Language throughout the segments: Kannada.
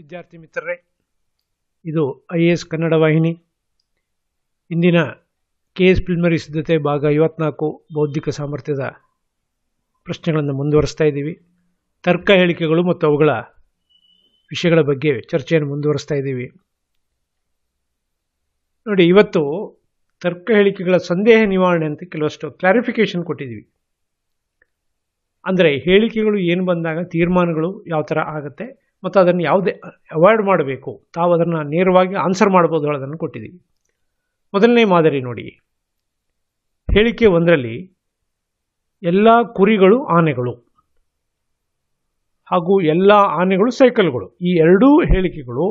ವಿದ್ಯಾರ್ಥಿ ಮಿತ್ರರೇ ಇದು ಐ ಎ ಎಸ್ ಕನ್ನಡ ವಾಹಿನಿ ಇಂದಿನ ಕೆ ಎಸ್ ಪ್ರಿಲಿಮರಿ ಸಿದ್ಧತೆ ಭಾಗ ಐವತ್ನಾಲ್ಕು ಬೌದ್ಧಿಕ ಸಾಮರ್ಥ್ಯದ ಪ್ರಶ್ನೆಗಳನ್ನು ಮುಂದುವರಿಸ್ತಾ ಇದ್ದೀವಿ ತರ್ಕ ಹೇಳಿಕೆಗಳು ಮತ್ತು ಅವುಗಳ ವಿಷಯಗಳ ಬಗ್ಗೆ ಚರ್ಚೆಯನ್ನು ಮುಂದುವರಿಸ್ತಾ ಇದ್ದೀವಿ ನೋಡಿ ಇವತ್ತು ತರ್ಕ ಹೇಳಿಕೆಗಳ ಸಂದೇಹ ನಿವಾರಣೆ ಅಂತ ಕೆಲವಷ್ಟು ಕ್ಲಾರಿಫಿಕೇಷನ್ ಕೊಟ್ಟಿದ್ದೀವಿ ಅಂದರೆ ಹೇಳಿಕೆಗಳು ಏನು ಬಂದಾಗ ತೀರ್ಮಾನಗಳು ಯಾವ ಥರ ಆಗುತ್ತೆ ಮತ್ತು ಅದನ್ನು ಯಾವುದೇ ಅವಾಯ್ಡ್ ಮಾಡಬೇಕು ತಾವು ಅದನ್ನು ನೇರವಾಗಿ ಆನ್ಸರ್ ಮಾಡ್ಬೋದು ಹೇಳೋದನ್ನು ಕೊಟ್ಟಿದ್ದೀವಿ ಮೊದಲನೇ ಮಾದರಿ ನೋಡಿ ಹೇಳಿಕೆ ಒಂದರಲ್ಲಿ ಎಲ್ಲ ಕುರಿಗಳು ಆನೆಗಳು ಹಾಗೂ ಎಲ್ಲ ಆನೆಗಳು ಸೈಕಲ್ಗಳು ಈ ಎರಡೂ ಹೇಳಿಕೆಗಳು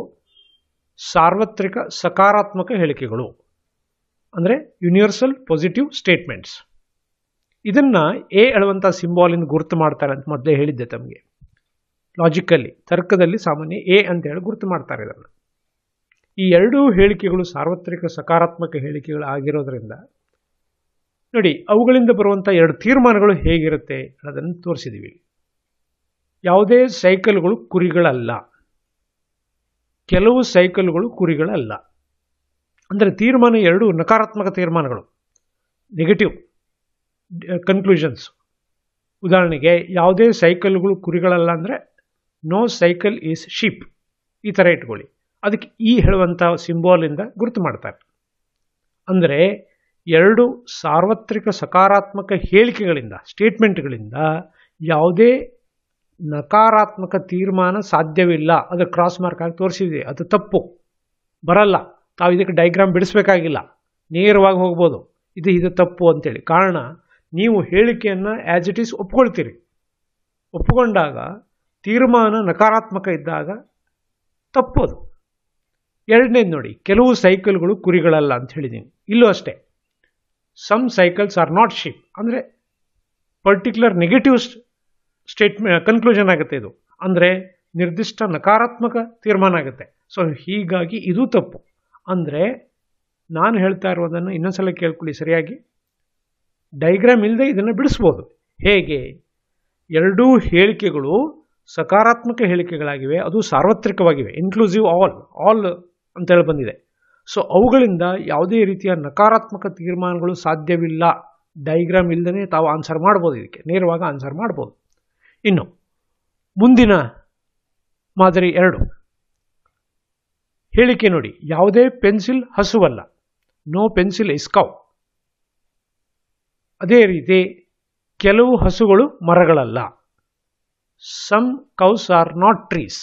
ಸಾರ್ವತ್ರಿಕ ಸಕಾರಾತ್ಮಕ ಹೇಳಿಕೆಗಳು ಅಂದರೆ ಯೂನಿವರ್ಸಲ್ ಪಾಸಿಟಿವ್ ಸ್ಟೇಟ್ಮೆಂಟ್ಸ್ ಇದನ್ನು ಎ ಹೇಳುವಂಥ ಸಿಂಬಾಲಿನ ಗುರುತು ಮಾಡ್ತಾರೆ ಅಂತ ಮೊದಲೇ ಹೇಳಿದ್ದೆ ತಮಗೆ ಲಾಜಿಕಲ್ಲಿ ತರ್ಕದಲ್ಲಿ ಸಾಮಾನ್ಯ ಎ ಅಂತೇಳಿ ಗುರುತು ಮಾಡ್ತಾರೆ ಇದನ್ನು ಈ ಎರಡೂ ಹೇಳಿಕೆಗಳು ಸಾರ್ವತ್ರಿಕ ಸಕಾರಾತ್ಮಕ ಹೇಳಿಕೆಗಳು ಆಗಿರೋದ್ರಿಂದ ನೋಡಿ ಅವುಗಳಿಂದ ಬರುವಂಥ ಎರಡು ತೀರ್ಮಾನಗಳು ಹೇಗಿರುತ್ತೆ ಅನ್ನೋದನ್ನು ತೋರಿಸಿದ್ದೀವಿ ಯಾವುದೇ ಸೈಕಲ್ಗಳು ಕುರಿಗಳಲ್ಲ ಕೆಲವು ಸೈಕಲ್ಗಳು ಕುರಿಗಳಲ್ಲ ಅಂದರೆ ತೀರ್ಮಾನ ಎರಡು ನಕಾರಾತ್ಮಕ ತೀರ್ಮಾನಗಳು ನೆಗೆಟಿವ್ ಕನ್ಕ್ಲೂಷನ್ಸ್ ಉದಾಹರಣೆಗೆ ಯಾವುದೇ ಸೈಕಲ್ಗಳು ಕುರಿಗಳಲ್ಲ ಅಂದರೆ ನೋ ಸೈಕಲ್ ಈಸ್ ಶಿಪ್ ಈ ಥರ ಇಟ್ಕೊಳ್ಳಿ ಅದಕ್ಕೆ ಈ ಹೇಳುವಂಥ ಸಿಂಬಾಲಿಂದ ಗುರುತು ಮಾಡ್ತಾರೆ ಅಂದರೆ ಎರಡು ಸಾರ್ವತ್ರಿಕ ಸಕಾರಾತ್ಮಕ ಹೇಳಿಕೆಗಳಿಂದ ಸ್ಟೇಟ್ಮೆಂಟ್ಗಳಿಂದ ಯಾವುದೇ ನಕಾರಾತ್ಮಕ ತೀರ್ಮಾನ ಸಾಧ್ಯವಿಲ್ಲ ಅದು ಕ್ರಾಸ್ ಮಾರ್ಕ್ ಆಗಿ ತೋರಿಸಿದೆ ಅದು ತಪ್ಪು ಬರಲ್ಲ ತಾವು ಇದಕ್ಕೆ ಡೈಗ್ರಾಮ್ ಬಿಡಿಸ್ಬೇಕಾಗಿಲ್ಲ ನೇರವಾಗಿ ಹೋಗ್ಬೋದು ಇದು ಇದು ತಪ್ಪು ಅಂತೇಳಿ ಕಾರಣ ನೀವು ಹೇಳಿಕೆಯನ್ನು ಆ್ಯಸ್ ಇಟ್ ಈಸ್ ಒಪ್ಕೊಳ್ತೀರಿ ಒಪ್ಪಿಕೊಂಡಾಗ ತೀರ್ಮಾನ ನಕಾರಾತ್ಮಕ ಇದ್ದಾಗ ತಪ್ಪೋದು ಎರಡನೇದು ನೋಡಿ ಕೆಲವು ಸೈಕಲ್ಗಳು ಕುರಿಗಳಲ್ಲ ಅಂತ ಹೇಳಿದ್ದೀನಿ ಇಲ್ಲೂ ಅಷ್ಟೇ some cycles are not ship ಅಂದರೆ ಪರ್ಟಿಕ್ಯುಲರ್ ನೆಗೆಟಿವ್ ಸ್ಟೇಟ್ಮೆ ಕನ್ಕ್ಲೂಷನ್ ಆಗುತ್ತೆ ಇದು ಅಂದರೆ ನಿರ್ದಿಷ್ಟ ನಕಾರಾತ್ಮಕ ತೀರ್ಮಾನ ಆಗುತ್ತೆ ಸೊ ಹೀಗಾಗಿ ಇದು ತಪ್ಪು ಅಂದರೆ ನಾನು ಹೇಳ್ತಾ ಇರೋದನ್ನು ಇನ್ನೊಂದ್ಸಲ ಕೇಳ್ಕೊಳ್ಳಿ ಸರಿಯಾಗಿ ಡೈಗ್ರಾಮ್ ಇಲ್ಲದೆ ಇದನ್ನು ಬಿಡಿಸ್ಬೋದು ಹೇಗೆ ಎರಡೂ ಹೇಳಿಕೆಗಳು ಸಕಾರಾತ್ಮಕ ಹೇಳಿಕೆಗಳಾಗಿವೆ ಅದು ಸಾರ್ವತ್ರಿಕವಾಗಿವೆ ಇನ್ಕ್ಲೂಸಿವ್ ಆಲ್ ಆಲ್ ಅಂತೇಳಿ ಬಂದಿದೆ ಸೊ ಅವುಗಳಿಂದ ಯಾವುದೇ ರೀತಿಯ ನಕಾರಾತ್ಮಕ ತೀರ್ಮಾನಗಳು ಸಾಧ್ಯವಿಲ್ಲ ಡೈಗ್ರಾಮ್ ಇಲ್ಲದೇ ತಾವು ಆನ್ಸರ್ ಮಾಡ್ಬೋದು ಇದಕ್ಕೆ ನೇರವಾಗಿ ಆನ್ಸರ್ ಮಾಡ್ಬೋದು ಇನ್ನು ಮುಂದಿನ ಮಾದರಿ ಎರಡು ಹೇಳಿಕೆ ನೋಡಿ ಯಾವುದೇ ಪೆನ್ಸಿಲ್ ಹಸುವಲ್ಲ ನೋ ಪೆನ್ಸಿಲ್ ಇಸ್ಕವ್ ಅದೇ ರೀತಿ ಕೆಲವು ಹಸುಗಳು ಮರಗಳಲ್ಲ some cows are not trees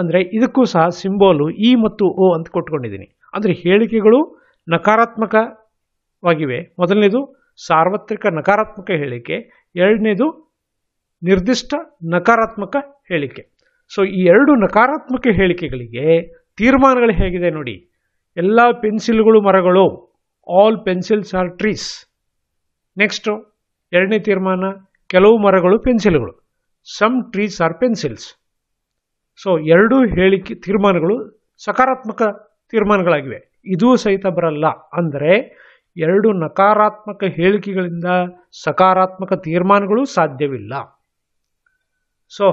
ಅಂದರೆ ಇದಕ್ಕೂ ಸಹ ಸಿಂಬೋಲು ಇ e ಮತ್ತು ಓ ಅಂತ ಕೊಟ್ಕೊಂಡಿದ್ದೀನಿ ಅಂದರೆ ಹೇಳಿಕೆಗಳು ನಕಾರಾತ್ಮಕವಾಗಿವೆ ಮೊದಲನೇದು ಸಾರ್ವತ್ರಿಕ ನಕಾರಾತ್ಮಕ ಹೇಳಿಕೆ ಎರಡನೇದು ನಿರ್ದಿಷ್ಟ ನಕಾರಾತ್ಮಕ ಹೇಳಿಕೆ ಸೊ ಈ ಎರಡು ನಕಾರಾತ್ಮಕ ಹೇಳಿಕೆಗಳಿಗೆ ತೀರ್ಮಾನಗಳು ಹೇಗಿದೆ ನೋಡಿ ಎಲ್ಲ ಪೆನ್ಸಿಲ್ಗಳು ಮರಗಳು all pencils are trees next ಎರಡನೇ ತೀರ್ಮಾನ ಕೆಲವು ಮರಗಳು ಪೆನ್ಸಿಲ್ಗಳು some trees are pencils so ಎರಡೂ ಹೇಳಿಕೆ ತೀರ್ಮಾನಗಳು ಸಕಾರಾತ್ಮಕ ತೀರ್ಮಾನಗಳಾಗಿವೆ ಇದೂ ಸಹಿತ ಬರಲ್ಲ ಅಂದರೆ ಎರಡು ನಕಾರಾತ್ಮಕ ಹೇಳಿಕೆಗಳಿಂದ ಸಕಾರಾತ್ಮಕ ತೀರ್ಮಾನಗಳು ಸಾಧ್ಯವಿಲ್ಲ ಸೊ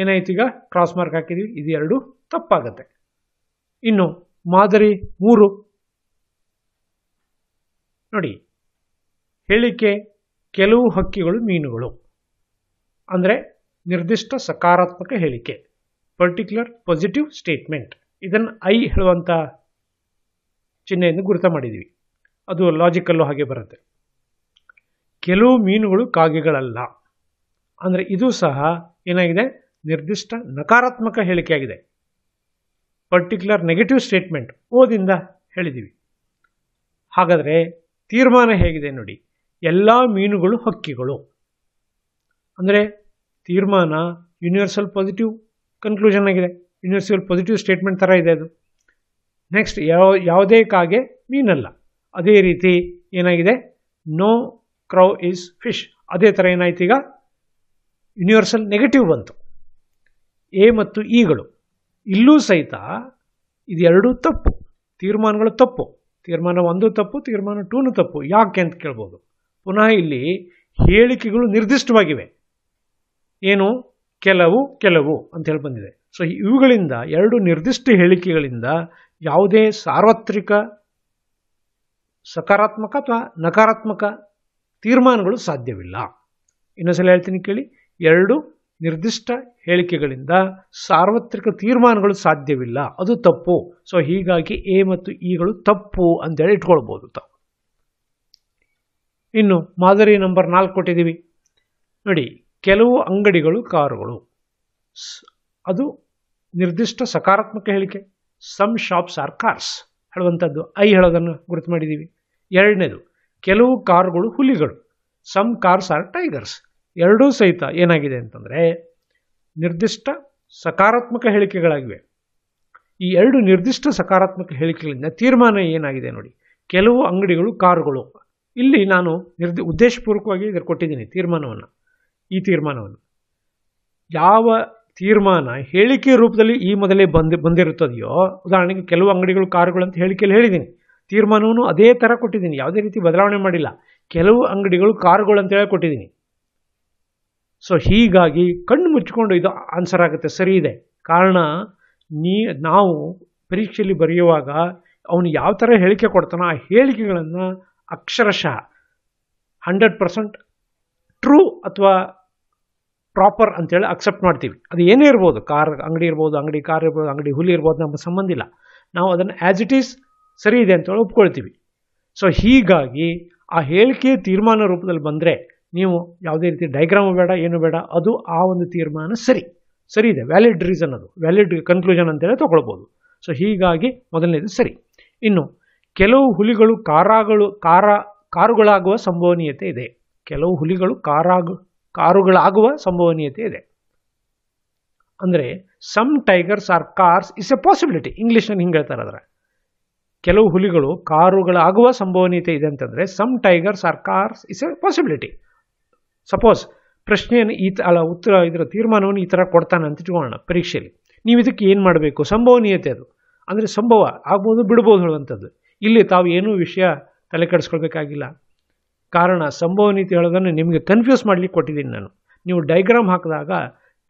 ಏನಾಯ್ತು ಈಗ ಕ್ರಾಸ್ ಮಾರ್ಕ್ ಹಾಕಿದ್ವಿ ಇದು ಎರಡು ತಪ್ಪಾಗತ್ತೆ ಇನ್ನು ಮಾದರಿ ಮೂರು ನೋಡಿ ಹೇಳಿಕೆ ಕೆಲವು ಹಕ್ಕಿಗಳು ಮೀನುಗಳು ಅಂದರೆ ನಿರ್ದಿಷ್ಟ ಸಕಾರಾತ್ಮಕ ಹೇಳಿಕೆ ಪರ್ಟಿಕ್ಯುಲರ್ ಪಾಸಿಟಿವ್ ಸ್ಟೇಟ್ಮೆಂಟ್ ಇದನ್ನು ಐ ಹೇಳುವಂಥ ಚಿಹ್ನೆಯನ್ನು ಗುರುತ ಮಾಡಿದ್ದೀವಿ ಅದು ಲಾಜಿಕಲ್ಲು ಹಾಗೆ ಬರುತ್ತೆ ಕೆಲವು ಮೀನುಗಳು ಕಾಗೆಗಳಲ್ಲ ಅಂದರೆ ಇದು ಸಹ ಏನಾಗಿದೆ ನಿರ್ದಿಷ್ಟ ನಕಾರಾತ್ಮಕ ಹೇಳಿಕೆಯಾಗಿದೆ ಪರ್ಟಿಕ್ಯುಲರ್ ನೆಗೆಟಿವ್ ಸ್ಟೇಟ್ಮೆಂಟ್ ಓದಿಂದ ಹೇಳಿದ್ದೀವಿ ಹಾಗಾದರೆ ತೀರ್ಮಾನ ಹೇಗಿದೆ ನೋಡಿ ಎಲ್ಲ ಮೀನುಗಳು ಹಕ್ಕಿಗಳು ಅಂದರೆ ತೀರ್ಮಾನ ಯೂನಿವರ್ಸಲ್ ಪಾಸಿಟಿವ್ ಕನ್ಕ್ಲೂಷನ್ ಆಗಿದೆ ಯೂನಿವರ್ಸಲ್ ಪಾಸಿಟಿವ್ ಸ್ಟೇಟ್ಮೆಂಟ್ ಥರ ಇದೆ ಅದು ನೆಕ್ಸ್ಟ್ ಯಾವ ಯಾವುದೇ ಕಾಗೆ ಮೀನಲ್ಲ ಅದೇ ರೀತಿ ಏನಾಗಿದೆ ನೋ ಕ್ರೌ ಈಸ್ ಫಿಶ್ ಅದೇ ಥರ ಏನಾಯ್ತು ಈಗ ಯೂನಿವರ್ಸಲ್ ನೆಗೆಟಿವ್ ಬಂತು ಎ ಮತ್ತು ಇಗಳು e ಇಲ್ಲೂ ಸಹಿತ ಇದೆರಡೂ ತಪ್ಪು ತೀರ್ಮಾನಗಳು ತಪ್ಪು ತೀರ್ಮಾನ ಒಂದು ತಪ್ಪು ತೀರ್ಮಾನ ಟೂನು ತಪ್ಪು ಯಾಕೆ ಅಂತ ಕೇಳ್ಬೋದು ಪುನಃ ಇಲ್ಲಿ ಹೇಳಿಕೆಗಳು ನಿರ್ದಿಷ್ಟವಾಗಿವೆ ಏನು ಕೆಲವು ಕೆಲವು ಅಂತ ಹೇಳಿ ಬಂದಿದೆ ಸೊ ಇವುಗಳಿಂದ ಎರಡು ನಿರ್ದಿಷ್ಟ ಹೇಳಿಕೆಗಳಿಂದ ಯಾವುದೇ ಸಾರ್ವತ್ರಿಕ ಸಕಾರಾತ್ಮಕ ಅಥವಾ ನಕಾರಾತ್ಮಕ ತೀರ್ಮಾನಗಳು ಸಾಧ್ಯವಿಲ್ಲ ಇನ್ನೊಂದ್ಸಲ ಹೇಳ್ತೀನಿ ಕೇಳಿ ಎರಡು ನಿರ್ದಿಷ್ಟ ಹೇಳಿಕೆಗಳಿಂದ ಸಾರ್ವತ್ರಿಕ ತೀರ್ಮಾನಗಳು ಸಾಧ್ಯವಿಲ್ಲ ಅದು ತಪ್ಪು ಸೊ ಹೀಗಾಗಿ ಎ ಮತ್ತು ಇಗಳು ತಪ್ಪು ಅಂತೇಳಿ ಇಟ್ಕೊಳ್ಬೋದು ತಾವು ಇನ್ನು ಮಾದರಿ ನಂಬರ್ ನಾಲ್ಕು ಕೊಟ್ಟಿದ್ದೀವಿ ನೋಡಿ ಕೆಲವು ಅಂಗಡಿಗಳು ಕಾರುಗಳು ಅದು ನಿರ್ದಿಷ್ಟ ಸಕಾರಾತ್ಮಕ ಹೇಳಿಕೆ ಸಮ್ ಶಾಪ್ಸ್ ಆರ್ ಕಾರ್ಸ್ ಹೇಳುವಂಥದ್ದು ಐ ಹೇಳೋದನ್ನು ಗುರುತು ಮಾಡಿದ್ದೀವಿ ಎರಡನೇದು ಕೆಲವು ಕಾರುಗಳು ಹುಲಿಗಳು ಸಮ್ ಕಾರ್ಸ್ ಆರ್ ಟೈಗರ್ಸ್ ಎರಡೂ ಸಹಿತ ಏನಾಗಿದೆ ಅಂತಂದರೆ ನಿರ್ದಿಷ್ಟ ಸಕಾರಾತ್ಮಕ ಹೇಳಿಕೆಗಳಾಗಿವೆ ಈ ಎರಡು ನಿರ್ದಿಷ್ಟ ಸಕಾರಾತ್ಮಕ ಹೇಳಿಕೆಗಳಿಂದ ತೀರ್ಮಾನ ಏನಾಗಿದೆ ನೋಡಿ ಕೆಲವು ಅಂಗಡಿಗಳು ಕಾರುಗಳು ಇಲ್ಲಿ ನಾನು ನಿರ್ದಿ ಉದ್ದೇಶಪೂರ್ವಕವಾಗಿ ಇದರ ಕೊಟ್ಟಿದ್ದೀನಿ ತೀರ್ಮಾನವನ್ನು ಈ ತೀರ್ಮಾನವನ್ನು ಯಾವ ತೀರ್ಮಾನ ಹೇಳಿಕೆ ರೂಪದಲ್ಲಿ ಈ ಮೊದಲೇ ಬಂದು ಬಂದಿರುತ್ತದೆಯೋ ಉದಾಹರಣೆಗೆ ಕೆಲವು ಅಂಗಡಿಗಳು ಕಾರುಗಳು ಅಂತ ಹೇಳಿಕೆಯಲ್ಲಿ ಹೇಳಿದ್ದೀನಿ ತೀರ್ಮಾನವನ್ನು ಅದೇ ಥರ ಕೊಟ್ಟಿದ್ದೀನಿ ಯಾವುದೇ ರೀತಿ ಬದಲಾವಣೆ ಮಾಡಿಲ್ಲ ಕೆಲವು ಅಂಗಡಿಗಳು ಕಾರುಗಳು ಅಂತೇಳಿ ಕೊಟ್ಟಿದ್ದೀನಿ ಸೊ ಹೀಗಾಗಿ ಕಣ್ಣು ಮುಚ್ಚಿಕೊಂಡು ಇದು ಆನ್ಸರ್ ಆಗುತ್ತೆ ಸರಿ ಇದೆ ಕಾರಣ ನೀ ನಾವು ಪರೀಕ್ಷೆಯಲ್ಲಿ ಬರೆಯುವಾಗ ಅವನು ಯಾವ ಥರ ಹೇಳಿಕೆ ಕೊಡ್ತಾನೋ ಆ ಹೇಳಿಕೆಗಳನ್ನು ಅಕ್ಷರಶಃ ಹಂಡ್ರೆಡ್ ಪರ್ಸೆಂಟ್ ಟ್ರೂ ಅಥವಾ ಪ್ರಾಪರ್ ಅಂತೇಳಿ ಅಕ್ಸೆಪ್ಟ್ ಮಾಡ್ತೀವಿ ಅದು ಏನೇ ಇರ್ಬೋದು ಕಾರ್ ಅಂಗಡಿ ಇರ್ಬೋದು ಅಂಗಡಿ ಕಾರ್ ಇರ್ಬೋದು ಅಂಗಡಿ ಹುಲಿ ಇರ್ಬೋದು ನಮ್ಮ ಸಂಬಂಧ ಇಲ್ಲ ನಾವು ಅದನ್ನು ಆ್ಯಸ್ ಇಟ್ ಈಸ್ ಸರಿ ಇದೆ ಅಂತೇಳಿ ಒಪ್ಕೊಳ್ತೀವಿ ಸೊ ಹೀಗಾಗಿ ಆ ಹೇಳಿಕೆ ತೀರ್ಮಾನ ರೂಪದಲ್ಲಿ ಬಂದರೆ ನೀವು ಯಾವುದೇ ರೀತಿ ಡೈಗ್ರಾಮು ಬೇಡ ಏನು ಬೇಡ ಅದು ಆ ಒಂದು ತೀರ್ಮಾನ ಸರಿ ಸರಿ ಇದೆ ವ್ಯಾಲಿಡ್ ರೀಸನ್ ಅದು ವ್ಯಾಲಿಡ್ ಕನ್ಕ್ಲೂಷನ್ ಅಂತೇಳಿ ತೊಗೊಳ್ಬೋದು ಸೊ ಹೀಗಾಗಿ ಮೊದಲನೇದು ಸರಿ ಇನ್ನು ಕೆಲವು ಹುಲಿಗಳು ಕಾರಾಗಳು ಕಾರ ಕಾರುಗಳಾಗುವ ಸಂಭವನೀಯತೆ ಇದೆ ಕೆಲವು ಹುಲಿಗಳು ಕಾರಾಗ ಕಾರುಗಳಾಗುವ ಸಂಭವನೀಯತೆ ಇದೆ ಅಂದರೆ some tigers are cars is a possibility ಇಂಗ್ಲೀಷ್ನಲ್ಲಿ ಹಿಂಗೆ ಹೇಳ್ತಾರೆ ಅದರ ಕೆಲವು ಹುಲಿಗಳು ಕಾರುಗಳಾಗುವ ಸಂಭವನೀಯತೆ ಇದೆ ಅಂತಂದರೆ some tigers are cars is a possibility suppose ಪ್ರಶ್ನೆಯನ್ನು ಈ ಅಲ್ಲ ಉತ್ತರ ಇದರ ತೀರ್ಮಾನವನ್ನು ಈ ಥರ ಕೊಡ್ತಾನೆ ಅಂತ ಇಟ್ಕೊಳ್ಳೋಣ ಪರೀಕ್ಷೆಯಲ್ಲಿ ನೀವು ಇದಕ್ಕೆ ಏನು ಮಾಡಬೇಕು ಸಂಭವನೀಯತೆ ಅದು ಅಂದರೆ ಸಂಭವ ಆಗ್ಬೋದು ಬಿಡ್ಬೋದು ಹೇಳುವಂಥದ್ದು ಇಲ್ಲಿ ತಾವು ಏನೂ ವಿಷಯ ತಲೆ ಕೆಡಿಸ್ಕೊಳ್ಬೇಕಾಗಿಲ್ಲ ಕಾರಣ ಸಂಭವನೀಯತೆ ಹೇಳೋದನ್ನು ನಿಮಗೆ ಕನ್ಫ್ಯೂಸ್ ಮಾಡಲಿಕ್ಕೆ ಕೊಟ್ಟಿದ್ದೀನಿ ನಾನು ನೀವು ಡೈಗ್ರಾಮ್ ಹಾಕಿದಾಗ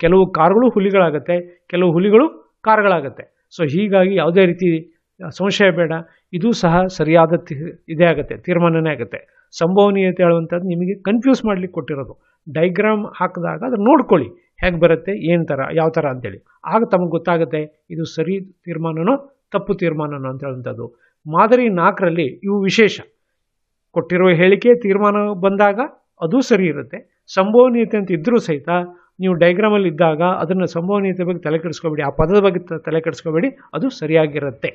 ಕೆಲವು ಕಾರುಗಳು ಹುಲಿಗಳಾಗತ್ತೆ ಕೆಲವು ಹುಲಿಗಳು ಕಾರ್ಗಳಾಗತ್ತೆ ಸೊ ಹೀಗಾಗಿ ಯಾವುದೇ ರೀತಿ ಸಂಶಯ ಬೇಡ ಇದು ಸಹ ಸರಿಯಾದ ಇದೇ ಆಗುತ್ತೆ ತೀರ್ಮಾನನೇ ಆಗುತ್ತೆ ಸಂಭವನೀಯತೆ ಹೇಳುವಂಥದ್ದು ನಿಮಗೆ ಕನ್ಫ್ಯೂಸ್ ಮಾಡಲಿಕ್ಕೆ ಕೊಟ್ಟಿರೋದು ಡೈಗ್ರಾಮ್ ಹಾಕಿದಾಗ ಅದನ್ನು ನೋಡ್ಕೊಳ್ಳಿ ಹೇಗೆ ಬರುತ್ತೆ ಏನು ಥರ ಯಾವ ಥರ ಅಂತೇಳಿ ಆಗ ತಮಗೆ ಗೊತ್ತಾಗುತ್ತೆ ಇದು ಸರಿ ತೀರ್ಮಾನನೋ ತಪ್ಪು ತೀರ್ಮಾನನೋ ಅಂತ ಹೇಳುವಂಥದ್ದು ಮಾದರಿ ನಾಲ್ಕರಲ್ಲಿ ಇವು ವಿಶೇಷ ಕೊಟ್ಟಿರುವ ಹೇಳಿಕೆ ತೀರ್ಮಾನ ಬಂದಾಗ ಅದು ಸರಿ ಇರುತ್ತೆ ಸಂಭವನೀಯತೆ ಅಂತ ಇದ್ದರೂ ಸಹಿತ ನೀವು ಡೈಗ್ರಾಮಲ್ಲಿ ಇದ್ದಾಗ ಅದನ್ನು ಸಂಭವನೀಯತೆ ಬಗ್ಗೆ ತಲೆ ಕೆಡಿಸ್ಕೋಬೇಡಿ ಆ ಪದದ ಬಗ್ಗೆ ತಲೆ ಕೆಡಿಸ್ಕೋಬೇಡಿ ಅದು ಸರಿಯಾಗಿರುತ್ತೆ